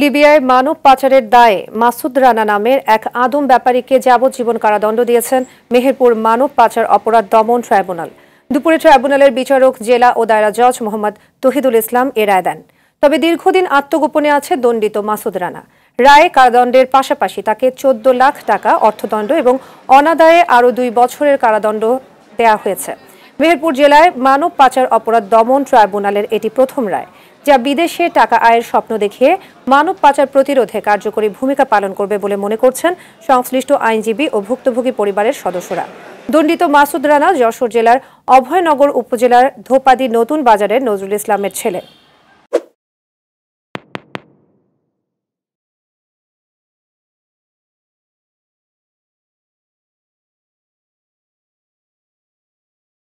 লিবিয়ায় মানব পাচারের দায়ে মাসুদ রানা নামের এক আদম ব্যাপারীকে যাবজ্জীবন কারাদণ্ড দিয়েছেন মেহেরপুর মানব পাচার অপরাধ দমন ট্রাইব্যুনাল দুপুরে ট্রাইব্যুনালের বিচারক জেলা ও দায়রা জজ মোহাম্মদ তহিদুল ইসলাম এ রায় দেন তবে দীর্ঘদিন আত্মগোপনে আছে দণ্ডিত মাসুদ রানা রায়ে কারাদণ্ডের পাশাপাশি তাকে চোদ্দ লাখ টাকা অর্থদণ্ড এবং অনাদায়ে আরও দুই বছরের কারাদণ্ড দেয়া হয়েছে মেহেরপুর জেলায় মানব পাচার অপরাধ দমন ট্রাইব্যুনালের এটি প্রথম রায় যা বিদেশে টাকা আয়ের স্বপ্ন দেখিয়ে মানব পাচার প্রতিরোধে কার্যকরী ভূমিকা পালন করবে বলে মনে করছেন সংশ্লিষ্ট আইনজীবী ও ভুক্তভোগী পরিবারের সদস্যরা দণ্ডিত মাসুদ রানা যশোর জেলার অভয়নগর উপজেলার ধোপাদি নতুন বাজারের নজরুল ইসলামের ছেলে